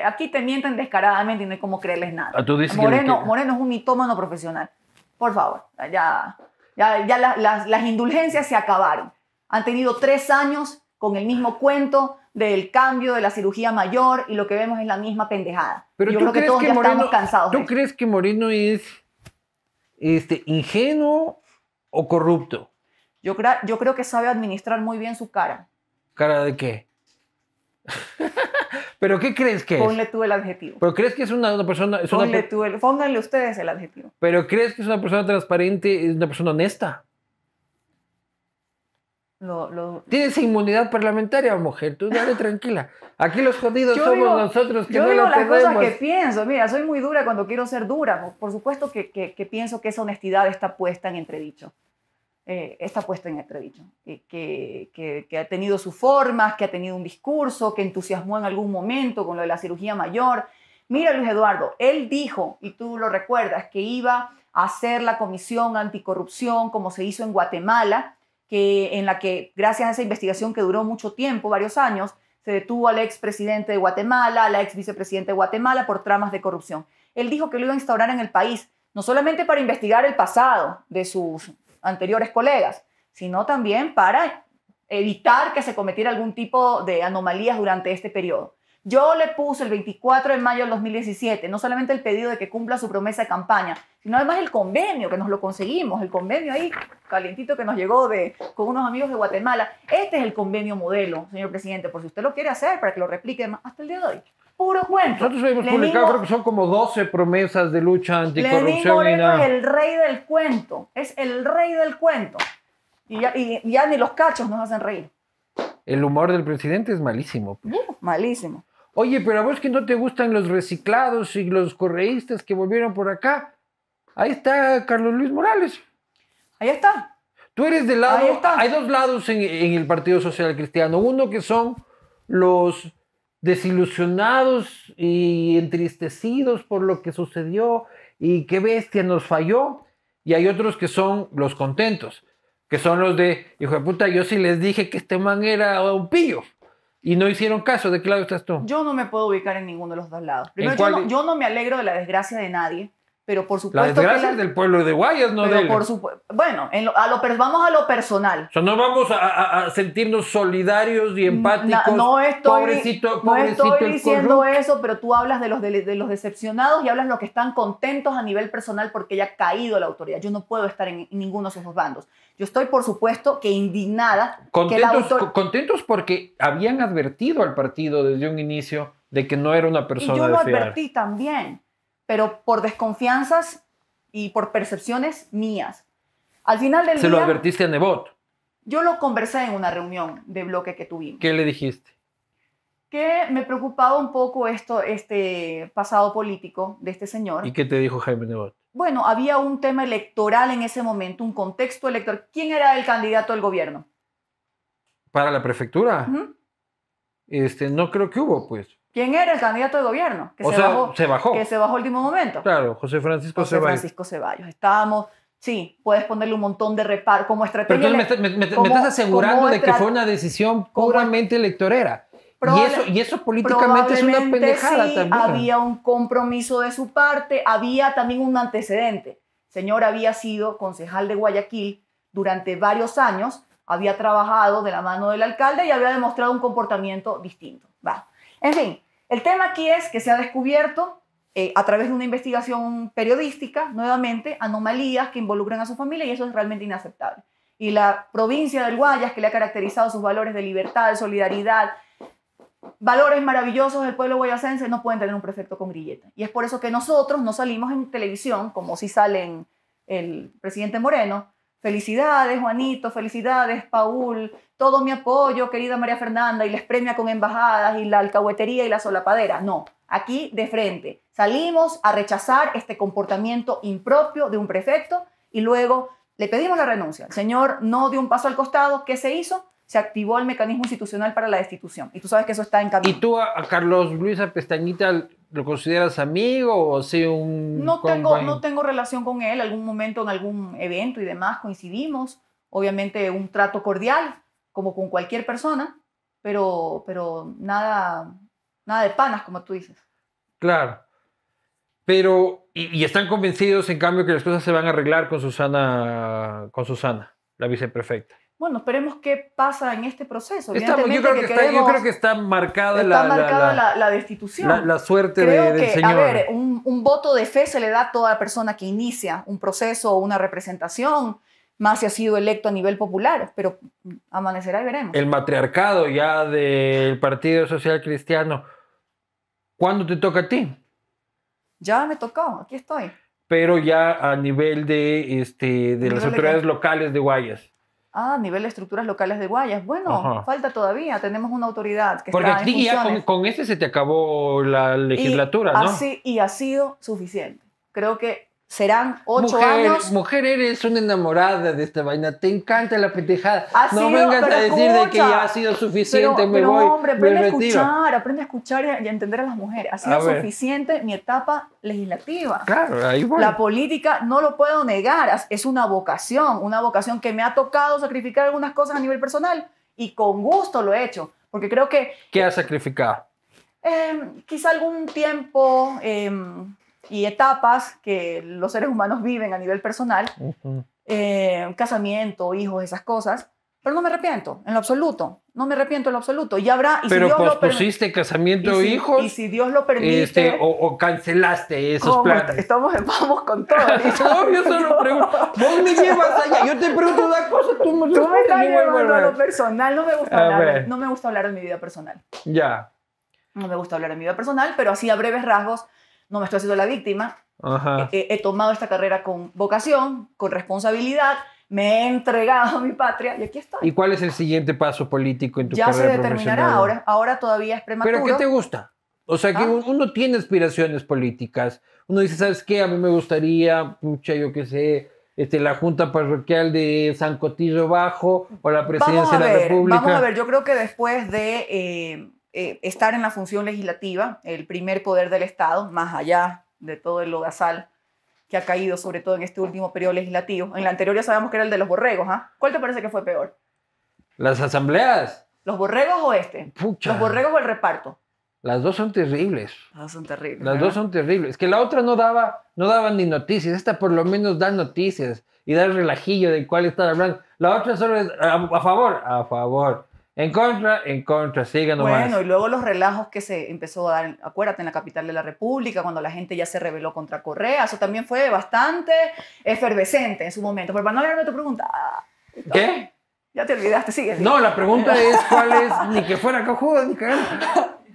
aquí te mienten descaradamente y no hay como creerles nada. Ah, Moreno es un mitómano profesional. Por favor, ya, ya, las, indulgencias se acabaron. Han tenido tres años con el mismo cuento del cambio de la cirugía mayor y lo que vemos es la misma pendejada. yo creo que todos ya estamos cansados. ¿Tú crees que Moreno es este, ingenuo o corrupto? Yo, yo creo que sabe administrar muy bien su cara. ¿Cara de qué? ¿Pero qué crees que es? Ponle tú el adjetivo. ¿Pero crees que es una, persona... Es pónganle ustedes el adjetivo. ¿Pero crees que es una persona transparente, es una persona honesta? Lo, lo, Tienes inmunidad parlamentaria, mujer. Tú dale tranquila. Aquí los jodidos somos nosotros que yo digo las cosas que pienso. Mira, soy muy dura cuando quiero ser dura. Por supuesto que, que pienso que esa honestidad está puesta en entredicho. Eh, está puesto en entredicho, que, que, ha tenido sus formas, que ha tenido un discurso, que entusiasmó en algún momento con lo de la cirugía mayor. Mira, Luis Eduardo, él dijo, y tú lo recuerdas, que iba a hacer la comisión anticorrupción como se hizo en Guatemala, que, en la que gracias a esa investigación que duró mucho tiempo, varios años, se detuvo al expresidente de Guatemala, a la ex vicepresidente de Guatemala por tramas de corrupción. Él dijo que lo iba a instaurar en el país, no solamente para investigar el pasado de sus anteriores colegas, sino también para evitar que se cometiera algún tipo de anomalías durante este periodo. Yo le puse el 24 de mayo del 2017 no solamente el pedido de que cumpla su promesa de campaña, sino además el convenio, que nos lo conseguimos, el convenio ahí calientito que nos llegó de, con unos amigos de Guatemala. Este es el convenio modelo, señor presidente, por si usted lo quiere hacer para que lo replique hasta el día de hoy puro cuento. Nosotros hemos publicado, creo que son como 12 promesas de lucha anticorrupción. Le digo, es el rey del cuento, es el rey del cuento. Y ya, ni los cachos nos hacen reír. El humor del presidente es malísimo. Pues. malísimo. Oye, pero a vos que no te gustan los reciclados y los correístas que volvieron por acá, ahí está Carlos Luis Morales. Ahí está. Tú eres del lado. Ahí está. Hay dos lados en el Partido Social Cristiano. Uno que son los desilusionados y entristecidos por lo que sucedió y qué bestia nos falló. Y hay otros que son los contentos, que son los de, hijo de puta, yo sí les dije que este man era un pillo. Y no hicieron caso, ¿de claro lado estás tú? Yo no me puedo ubicar en ninguno de los dos lados. yo no me alegro de la desgracia de nadie. Pero por supuesto. La desgracia del pueblo de Guayas, no por supuesto. Bueno, a lo, vamos a lo personal. O sea, no vamos a, sentirnos solidarios y empáticos. No, estoy, no estoy diciendo eso, pero tú hablas de los, de, los decepcionados y hablas de los que están contentos a nivel personal porque ya ha caído la autoridad. Yo no puedo estar en, ninguno de esos bandos. Yo estoy, por supuesto, que indignada. Contentos, contentos porque habían advertido al partido desde un inicio de que no era una persona. Y yo advertí también pero por desconfianzas y por percepciones mías. Al final del ¿Se día... ¿Se lo advertiste a Nebot? Yo lo conversé en una reunión de bloque que tuvimos. ¿Qué le dijiste? Que me preocupaba un poco esto, este pasado político de este señor. ¿Y qué te dijo Jaime Nebot? Bueno, había un tema electoral en ese momento, un contexto electoral. ¿Quién era el candidato al gobierno? ¿Para la prefectura? este, no creo que hubo, pues. ¿Quién era el candidato de gobierno? Que se, bajó, se Que se bajó al último momento. Claro, José Francisco José Francisco Ceballos. Estábamos, sí, puedes ponerle un montón de reparo como estrategia. Pero tú me, estás asegurando de que fue una decisión puramente electorera. y, eso, políticamente es una pendejada Había un compromiso de su parte, había también un antecedente. Señor había sido concejal de Guayaquil durante varios años, había trabajado de la mano del alcalde y había demostrado un comportamiento distinto. Va. En fin, el tema aquí es que se ha descubierto eh, a través de una investigación periodística, nuevamente, anomalías que involucran a su familia y eso es realmente inaceptable. Y la provincia del Guayas, que le ha caracterizado sus valores de libertad, de solidaridad, valores maravillosos del pueblo guayasense, no pueden tener un prefecto con grilleta. Y es por eso que nosotros no salimos en televisión, como si salen el presidente Moreno, Felicidades, Juanito, felicidades, Paul, todo mi apoyo, querida María Fernanda, y les premia con embajadas y la alcahuetería y la solapadera. No, aquí de frente. Salimos a rechazar este comportamiento impropio de un prefecto y luego le pedimos la renuncia. El señor no dio un paso al costado. ¿Qué se hizo? se activó el mecanismo institucional para la destitución. Y tú sabes que eso está en camino. ¿Y tú a, Carlos Luis Pestañita lo consideras amigo o si un... No tengo, no tengo relación con él. Algún momento, en algún evento y demás coincidimos. Obviamente un trato cordial, como con cualquier persona, pero, pero nada, nada de panas, como tú dices. Claro. Pero, y, y están convencidos, en cambio, que las cosas se van a arreglar con Susana, con Susana, la viceprefecta bueno, esperemos qué pasa en este proceso. yo, creo que está, marcada, la, destitución. La, suerte de, del que, señor. A ver, un, voto de fe se le da a toda persona que inicia un proceso o una representación, más si ha sido electo a nivel popular, pero amanecerá y veremos. El matriarcado ya del Partido Social Cristiano, ¿cuándo te toca a ti? Ya me tocó, aquí estoy. Pero ya a nivel de, este, de las autoridades locales de Guayas. Ah, a nivel de estructuras locales de Guayas. Bueno, falta todavía. Tenemos una autoridad que Porque está en ya con, con, ese se te acabó la legislatura, Así, y ha sido suficiente. Creo que serán ocho años. Mujer, eres una enamorada de esta vaina. Te encanta la pendejada. no sido, vengas a decir de que ya ha sido suficiente, pero, Hombre, aprende a escuchar, aprende a escuchar y a entender a las mujeres. Ha sido suficiente mi etapa legislativa. Claro, ahí voy. La política no lo puedo negar. Es una vocación, una vocación que me ha tocado sacrificar algunas cosas a nivel personal y con gusto lo he hecho. Porque creo que. ¿Qué has sacrificado? Em, quizá algún tiempo. Em, y etapas que los seres humanos viven a nivel personal, eh, casamiento, hijos, esas cosas, pero no me arrepiento, en lo absoluto, no me arrepiento en lo absoluto, y habrá... Y pero si Dios pospusiste casamiento o hijos. Y si Dios lo permite... Este, o, cancelaste esos planes. Estamos, vamos con todo. yo pregunto, vos me llevas allá, yo te pregunto una cosa, tú me, tú me estás llevando a lo personal, no me, gusta hablar, no me gusta hablar de mi vida personal. Ya. No me gusta hablar de mi vida personal, pero así a breves rasgos no me estoy haciendo la víctima, eh, eh, he, tomado esta carrera con vocación, con responsabilidad, me he entregado a mi patria y aquí estoy. ¿Y cuál es el siguiente paso político en tu ya carrera? Ya se determinará, ahora, ahora todavía es prematuro. ¿Pero qué te gusta? O sea, que ah. uno tiene aspiraciones políticas. Uno dice, ¿sabes qué? A mí me gustaría, pucha, yo qué sé, este, la Junta Parroquial de San Cotillo Bajo o la Presidencia de la República. Vamos a ver, yo creo que después de eh, eh, estar en la función legislativa, el primer poder del Estado, más allá de todo el lodazal que ha caído, sobre todo en este último periodo legislativo. En la anterior ya sabemos que era el de los borregos, ¿ah? ¿Cuál te parece que fue peor? Las asambleas. ¿Los borregos o este? ¿Los borregos o el reparto? Las dos son terribles. Las dos son terribles. Las dos son terribles. Es que la otra no daba, no ni noticias. Esta por lo menos da noticias y da el relajillo de cuál está hablando. La otra solo es a favor, a favor, en contra, en contra, sigan nomás. Bueno, y luego los relajos que se empezó a dar, acuérdate, en la capital de la República, cuando la gente ya se rebeló contra Correa, eso también fue bastante efervescente en su momento. Pero para no te tu pregunta. Ah, ¿Qué? Ya te olvidaste, sigue. No, la pregunta es cuál es, ni que fuera cojudo, ni que...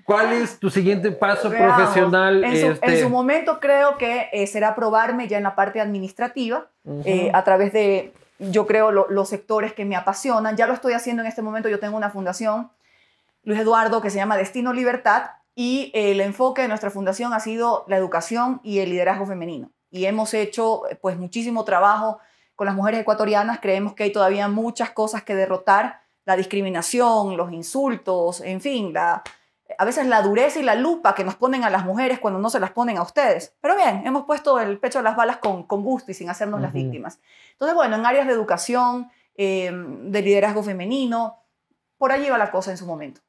¿Cuál es tu siguiente paso profesional? En este? su, momento creo que eh, será probarme ya en la parte administrativa, eh, a través de yo creo los sectores que me apasionan. Ya lo estoy haciendo en este momento, yo tengo una fundación, Luis Eduardo, que se llama Destino Libertad, y el enfoque de nuestra fundación ha sido la educación y el liderazgo femenino. Y hemos hecho pues muchísimo trabajo con las mujeres ecuatorianas, creemos que hay todavía muchas cosas que derrotar, la discriminación, los insultos, en fin, la, a veces la dureza y la lupa que nos ponen a las mujeres cuando no se las ponen a ustedes. Pero bien, hemos puesto el pecho a las balas con, gusto y sin hacernos las víctimas. Entonces, bueno, en áreas de educación, em, de liderazgo femenino, por allí va la cosa en su momento.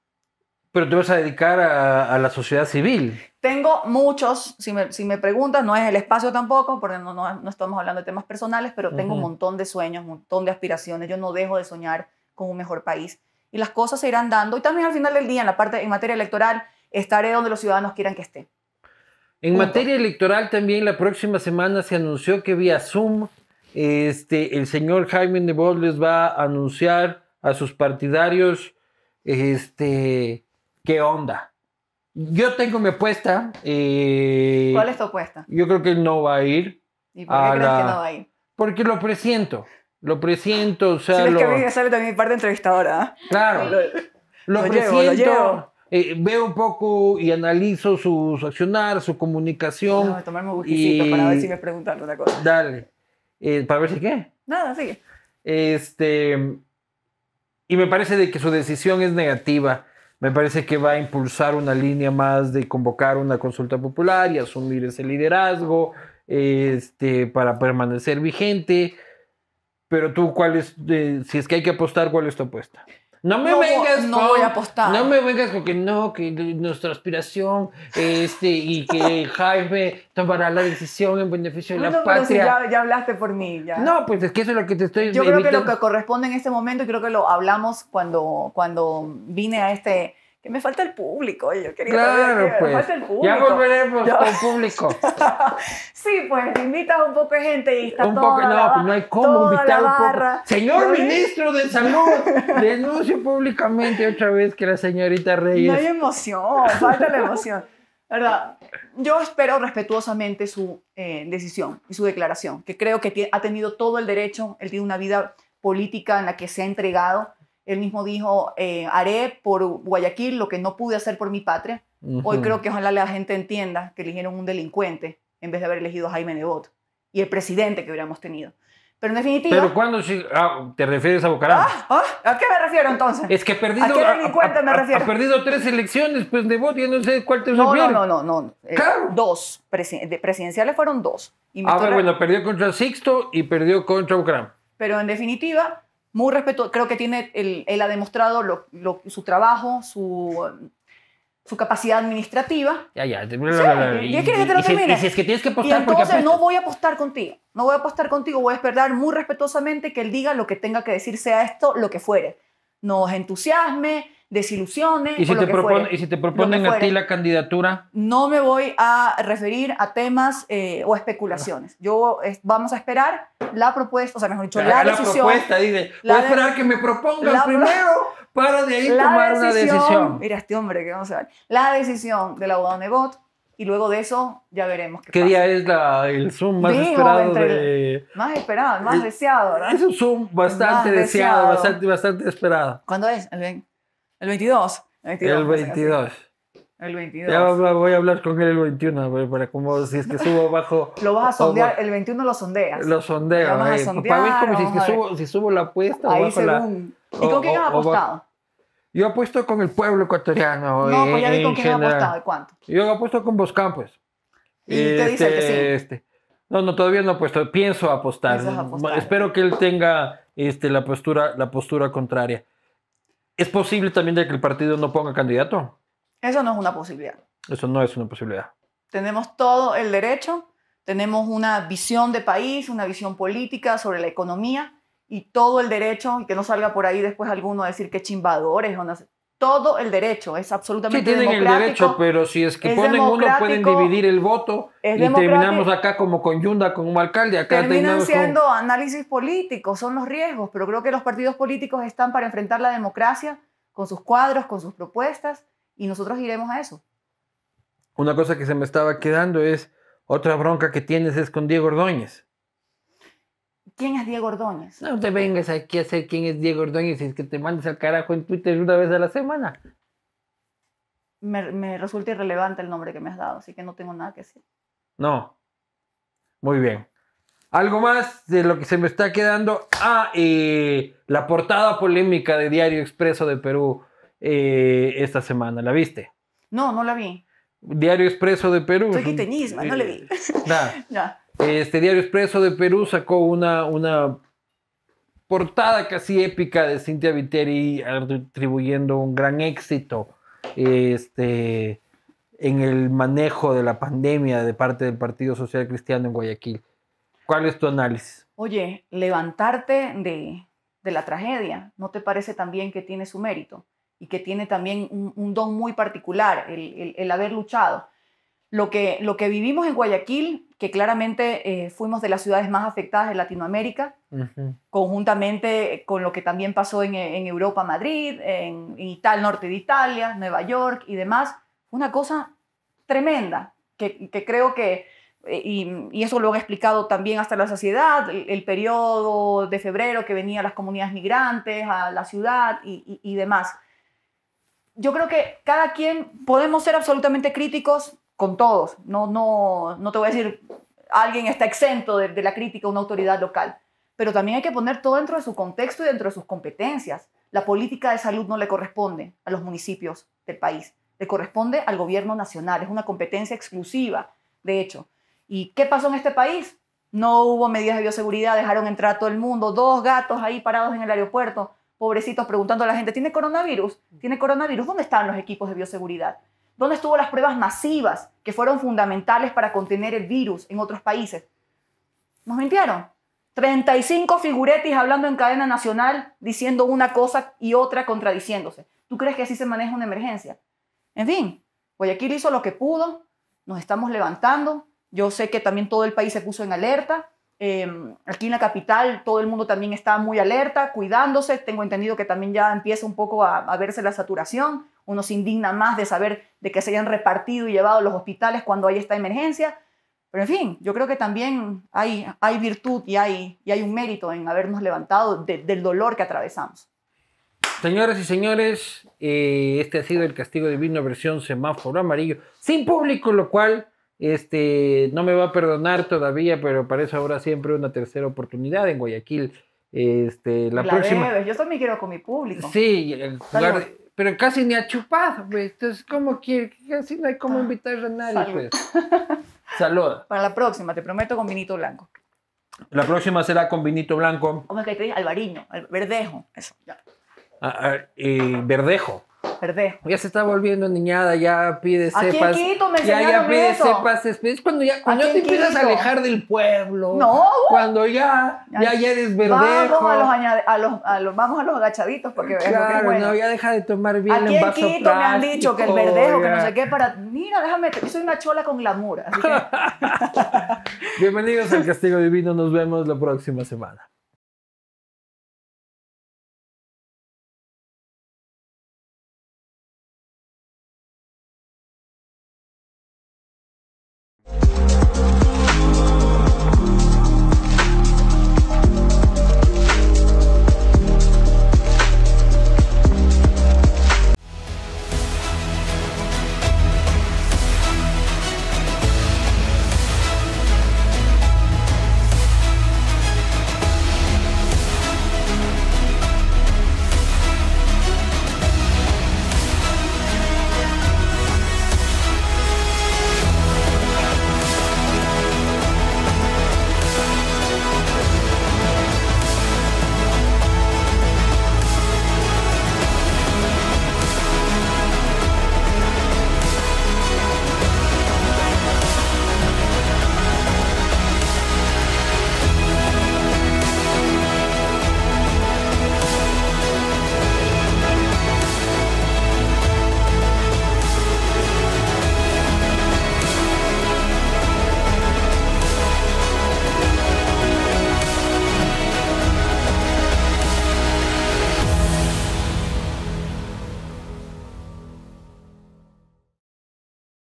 Pero te vas a dedicar a, la sociedad civil. Tengo muchos, si me, preguntas, no es el espacio tampoco, porque no, estamos hablando de temas personales, pero tengo un montón de sueños, un montón de aspiraciones. Yo no dejo de soñar con un mejor país y las cosas se irán dando. Y también al final del día, en la parte en materia electoral, estaré donde los ciudadanos quieran que esté. En materia electoral también la próxima semana se anunció que vía Zoom este, el señor Jaime Nebot les va a anunciar a sus partidarios este, qué onda. Yo tengo mi apuesta. Eh, ¿Cuál es tu apuesta? Yo creo que él no va a ir. ¿Y por qué crees que no va a ir? Porque lo presiento. Lo presiento, o sea. lo... es que a también mi parte entrevistadora. Claro. Lo, eh, veo un poco y analizo su, accionar, su comunicación. a tomarme un y... para ver si me preguntan una cosa. Dale. Eh, ¿Para ver si qué? Nada, sigue. Este. Y me parece de que su decisión es negativa. Me parece que va a impulsar una línea más de convocar una consulta popular y asumir ese liderazgo este, para permanecer vigente. Pero tú, ¿cuál es, si es que hay que apostar, cuál es tu apuesta? No me vengas no con, voy a apostar. No me vengas con que no, que nuestra aspiración este y que Jaime tomará la decisión en beneficio de la no, patria. Pero si ya, ya, hablaste por mí, ya. No, pues es que eso es lo que te estoy Yo creo que lo que corresponde en este momento, y creo que lo hablamos cuando, cuando vine a este que me falta el público. yo quería claro, que pues. falta público. Ya volveremos yo... con público. sí, pues invitas un poco de gente y está un poco, la, No, pues, no hay cómo invitar un poco. Señor ministro de Salud, denuncio públicamente otra vez que la señorita Reyes... No hay emoción, falta la emoción. ¿Verdad? Yo espero respetuosamente su eh, decisión y su declaración, que creo que ha tenido todo el derecho, él tiene una vida política en la que se ha entregado, él mismo dijo, eh, haré por Guayaquil lo que no pude hacer por mi patria. Hoy creo que ojalá la gente entienda que eligieron un delincuente en vez de haber elegido a Jaime Nebot y el presidente que hubiéramos tenido. Pero en definitiva... ¿Pero cuándo ah, te refieres a Bucaram? Ah, ah, ¿A qué me refiero entonces? Es que he perdido... ¿A qué me refiero? Ha perdido tres elecciones, pues Nebot, y no sé cuál te no, No, no, no, eh, claro. Dos. presidenciales fueron dos. Y ah, bueno, perdió contra Sixto y perdió contra Bucaram. Pero en definitiva, muy respetuoso, creo que tiene, él, ha demostrado su trabajo, su, su capacidad administrativa. Ya, ya, y, que si, es que tienes que apostar, entonces no voy a apostar contigo, no voy a apostar contigo, voy a esperar muy respetuosamente que él diga lo que tenga que decir, sea esto, lo que fuere. Nos entusiasme, desilusiones. ¿Y si, te, lo que ¿y si te proponen a ti la candidatura? No me voy a referir a temas eh, o especulaciones. Yo vamos a esperar la propuesta, o sea, mejor dicho, la, decisión. la Propuesta, dice, voy a esperar que me propongan primero para de ahí tomar una decisión. Mira, este hombre que vamos a ver. La decisión del abogado Nebot y luego de eso ya veremos qué, pasa. ¿Qué día es el Zoom más esperado de... Más esperado, más eh, deseado, ¿verdad? Es un Zoom bastante deseado, bastante, bastante esperado. ¿Cuándo es, el 22. El 22. El 22. Ya voy a hablar con él el 21, para como si es que subo bajo. Lo vas a sondear, el 21 lo sondeas. Lo sondeo. Lo vas a sondear, para ver como si, es que subo, si subo la apuesta ahí o bajo según. ¿Y con quién has apostado? Yo apuesto con el pueblo ecuatoriano. No, pues ya vi eh, con quién he apostado, ¿y cuánto? Yo apuesto con pues ¿Y te dice que este, sí? Este. No, no, todavía no apuesto. Pienso apostar. apostar. Espero que él tenga este, la, postura, la postura contraria. ¿Es posible también de que el partido no ponga candidato? Eso no es una posibilidad. Eso no es una posibilidad. Tenemos todo el derecho, tenemos una visión de país, una visión política sobre la economía y todo el derecho, y que no salga por ahí después alguno a decir que chimbadores, o no todo el derecho, es absolutamente Sí, tienen el derecho, pero si es que ponen uno, pueden dividir el voto y terminamos acá como coyunda con un alcalde. Acá terminan siendo análisis políticos, son los riesgos, pero creo que los partidos políticos están para enfrentar la democracia con sus cuadros, con sus propuestas, y nosotros iremos a eso. Una cosa que se me estaba quedando es, otra bronca que tienes es con Diego Ordóñez. ¿Quién es Diego Ordóñez? No te vengas aquí a hacer quién es Diego Ordóñez y es que te mandes al carajo en Twitter una vez a la semana. Me, resulta irrelevante el nombre que me has dado, así que no tengo nada que decir. No. Muy bien. Algo más de lo que se me está quedando. Ah, la portada polémica de Diario Expreso de Perú eh, esta semana. ¿La viste? No, no la vi. Diario Expreso de Perú. Soy quiteñisma, no le vi. Eh, nada. Este Diario Expreso de Perú sacó una, una portada casi épica de Cintia Viteri atribuyendo un gran éxito este, en el manejo de la pandemia de parte del Partido Social Cristiano en Guayaquil. ¿Cuál es tu análisis? Oye, levantarte de, la tragedia, ¿no te parece también que tiene su mérito y que tiene también un, don muy particular el, haber luchado? Lo que, lo que vivimos en Guayaquil que claramente eh, fuimos de las ciudades más afectadas en Latinoamérica, conjuntamente con lo que también pasó en, Europa, Madrid, en, en Italia, norte de Italia, Nueva York y demás. Una cosa tremenda que, creo que, eh, y, eso lo han explicado también hasta la sociedad, el, periodo de febrero que venían las comunidades migrantes, a la ciudad y demás. Yo creo que cada quien podemos ser absolutamente críticos con todos. No, no, no te voy a decir, alguien está exento de, de la crítica una autoridad local, pero también hay que poner todo dentro de su contexto y dentro de sus competencias. La política de salud no le corresponde a los municipios del país, le corresponde al gobierno nacional, es una competencia exclusiva, de hecho. ¿Y qué pasó en este país? No hubo medidas de bioseguridad, dejaron entrar a todo el mundo, dos gatos ahí parados en el aeropuerto, pobrecitos preguntando a la gente, ¿tiene coronavirus? ¿Tiene coronavirus? ¿Dónde están los equipos de bioseguridad? ¿Dónde estuvo las pruebas masivas que fueron fundamentales para contener el virus en otros países? Nos mintieron. 35 figuretis hablando en cadena nacional, diciendo una cosa y otra contradiciéndose. ¿Tú crees que así se maneja una emergencia? En fin, Guayaquil hizo lo que pudo, nos estamos levantando. Yo sé que también todo el país se puso en alerta. Em, aquí en la capital todo el mundo también está muy alerta, cuidándose. Tengo entendido que también ya empieza un poco a verse la saturación uno se indigna más de saber de que se hayan repartido y llevado a los hospitales cuando hay esta emergencia. Pero en fin, yo creo que también hay, hay virtud y hay, y hay un mérito en habernos levantado del dolor que atravesamos. Señoras y señores, eh, este ha sido el castigo divino versión semáforo amarillo, sin público, lo cual este, no me va a perdonar todavía, pero para eso habrá siempre una tercera oportunidad en Guayaquil. Este, la, próxima. Yo también quiero con mi público. Sí, jugar, pero casi ni ha chupado, güey. Entonces, ¿cómo quiere? Casi no hay como ah, invitar a nadie, pues. Salud. Para la próxima, te prometo con vinito blanco. La próxima será con vinito blanco. ¿Cómo es que te dije? Albariño, verdejo, eso, ya. Ah, ah, eh, verdejo. Ya se está volviendo niñada, ya pide cepas. Quito, me ya, ya pide cepas. Es cuando ya cuando te empiezas a alejar del pueblo. No. Uh. Cuando ya, ya, ya eres verdejo. Vamos a los, a los, a los, vamos a los agachaditos porque claro, que bueno. no, ya deja de tomar bien Aquí en vaso Quito me han dicho que el verdejo, que no sé qué, para, mira, déjame, yo soy una chola con glamour. Así que... Bienvenidos al Castigo Divino, nos vemos la próxima semana.